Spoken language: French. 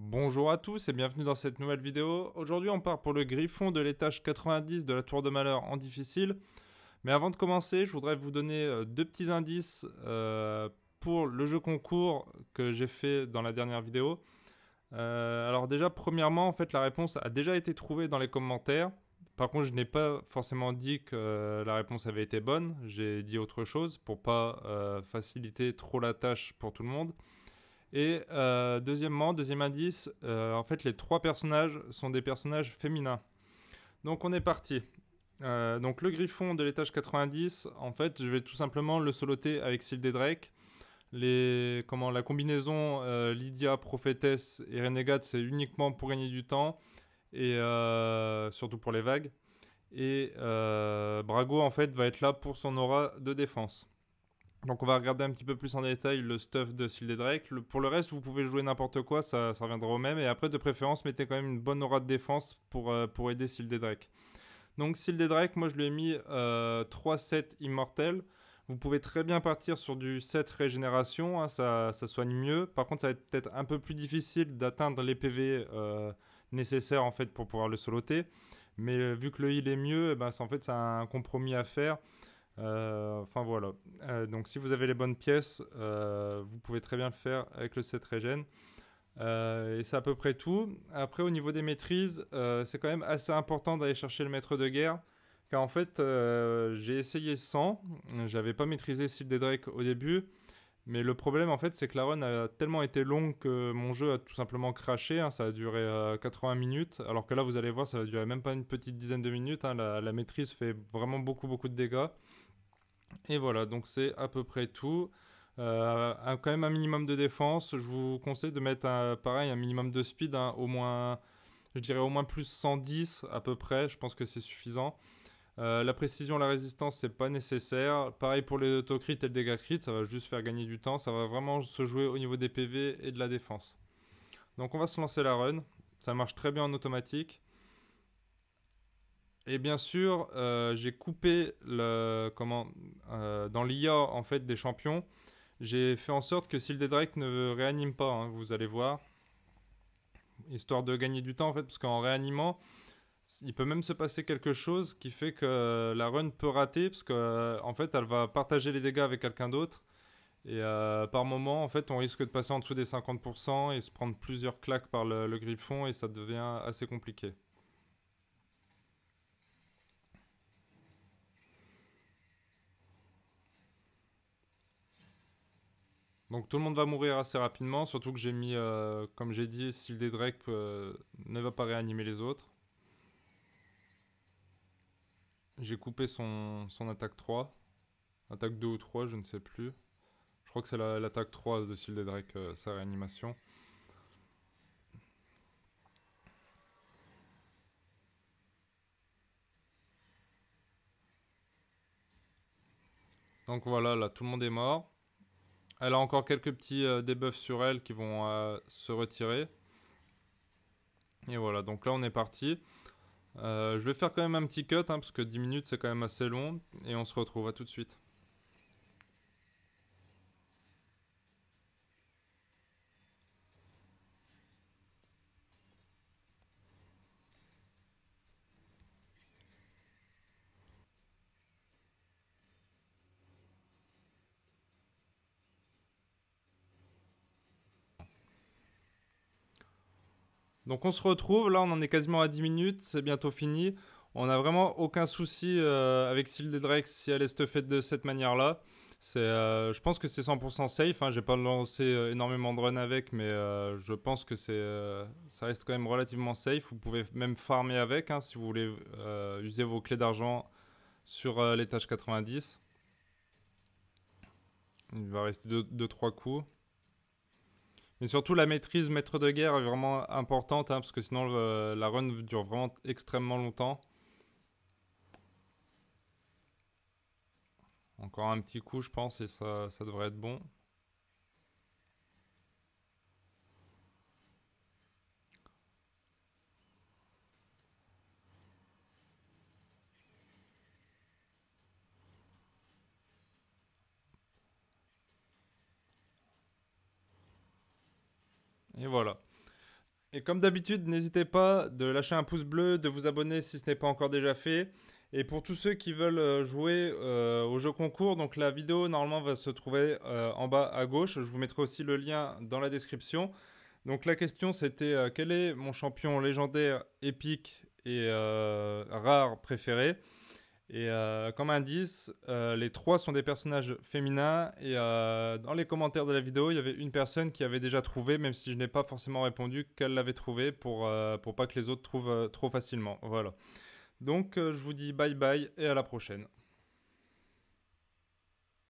Bonjour à tous et bienvenue dans cette nouvelle vidéo. Aujourd'hui on part pour le griffon de l'étage 90 de la tour de malheur en difficile. Mais avant de commencer, je voudrais vous donner euh, deux petits indices euh, pour le jeu concours que j'ai fait dans la dernière vidéo. Euh, alors déjà, premièrement, en fait, la réponse a déjà été trouvée dans les commentaires. Par contre, je n'ai pas forcément dit que la réponse avait été bonne. J'ai dit autre chose pour pas faciliter trop la tâche pour tout le monde. Et euh, deuxièmement, deuxième indice, euh, en fait les trois personnages sont des personnages féminins. Donc on est parti. Euh, donc le griffon de l'étage 90, en fait je vais tout simplement le soloter avec Sylde Drake. la combinaison Lydia, Prophétesse et Renegade c'est uniquement pour gagner du temps et surtout pour les vagues. Et Brago en fait va être là pour son aura de défense. Donc on va regarder un petit peu plus en détail le stuff de Sildé pour le reste, vous pouvez jouer n'importe quoi, ça, ça, reviendra au même. Et après, de préférence, mettez quand même une bonne aura de défense pour, euh, aider Sildé Donc Sildé moi je lui ai mis euh, 3-7 immortel. Vous pouvez très bien partir sur du 7 régénération, hein, ça, soigne mieux. Par contre, ça va être peut-être un peu plus difficile d'atteindre les PV euh, nécessaires en fait pour pouvoir le soloter. Mais euh, vu que le heal est mieux, eh ben, en fait, c'est un compromis à faire. Euh, enfin voilà. Euh, donc si vous avez les bonnes pièces, euh, vous pouvez très bien le faire avec le set regen. et c'est à peu près tout. Après au niveau des maîtrises, c'est quand même assez important d'aller chercher le maître de guerre. Car en fait, j'ai essayé 100, J'avais pas maîtrisé Sild Drake au début. Mais le problème, en fait, c'est que la run a tellement été longue que mon jeu a tout simplement craché. Hein. ça a duré 80 minutes. Alors que là, vous allez voir, ça va durer même pas une petite dizaine de minutes. Hein. la, maîtrise fait vraiment beaucoup, beaucoup de dégâts. Et voilà, donc c'est à peu près tout. Euh, quand même un minimum de défense. Je vous conseille de mettre un, pareil un minimum de speed, hein, au moins, je dirais au moins plus 110 à peu près. Je pense que c'est suffisant. Euh, la précision, la résistance, c'est pas nécessaire. Pareil pour les autocrites et le dégâts crit, ça va juste faire gagner du temps. Ça va vraiment se jouer au niveau des PV et de la défense. Donc on va se lancer la run. Ça marche très bien en automatique. Et bien sûr, euh, j'ai coupé le, comment, euh, dans l'IA en fait, des champions. J'ai fait en sorte que Sildedrake ne réanime pas, hein, vous allez voir. Histoire de gagner du temps en fait, parce qu'en réanimant, il peut même se passer quelque chose qui fait que la run peut rater, parce qu'en en fait, elle va partager les dégâts avec quelqu'un d'autre. Et euh, par moment, en fait, on risque de passer en dessous des 50% et se prendre plusieurs claques par le griffon et ça devient assez compliqué. Donc tout le monde va mourir assez rapidement, surtout que j'ai mis, euh, comme j'ai dit, Seal euh, ne va pas réanimer les autres. J'ai coupé son, attaque 3. Attaque 2 ou 3, je ne sais plus. Je crois que c'est l'attaque 3 de Seal euh, sa réanimation. Donc voilà, là tout le monde est mort. Elle a encore quelques petits euh, debuffs sur elle qui vont euh, se retirer. Et voilà, donc là on est parti. Euh, je vais faire quand même un petit cut, hein, parce que 10 minutes c'est quand même assez long. Et on se retrouve, à tout de suite. Donc on se retrouve, là on en est quasiment à 10 minutes, c'est bientôt fini. On n'a vraiment aucun souci euh, avec Sylde Drake si elle est stuffée de cette manière-là. Euh, je pense que c'est 100% safe. je hein. J'ai pas lancé euh, énormément de run avec, mais je pense que c'est, ça reste quand même relativement safe. Vous pouvez même farmer avec hein, si vous voulez user vos clés d'argent sur l'étage 90. Il va rester 2-3 coups. Mais surtout, la maîtrise maître de guerre est vraiment importante, hein, parce que sinon, la run dure vraiment extrêmement longtemps. Encore un petit coup, je pense, et ça, ça devrait être bon. Et voilà. Et comme d'habitude, n'hésitez pas de lâcher un pouce bleu, de vous abonner si ce n'est pas encore déjà fait. Et pour tous ceux qui veulent euh, jouer euh, au jeu concours, donc la vidéo normalement va se trouver euh, en bas à gauche. Je vous mettrai aussi le lien dans la description. Donc la question c'était quel est mon champion légendaire, épique et rare préféré et euh, comme indice, euh, les trois sont des personnages féminins. Et euh, dans les commentaires de la vidéo, il y avait une personne qui avait déjà trouvé, même si je n'ai pas forcément répondu qu'elle l'avait trouvé pour, pour pas que les autres trouvent trop facilement. Voilà. Donc je vous dis bye bye et à la prochaine.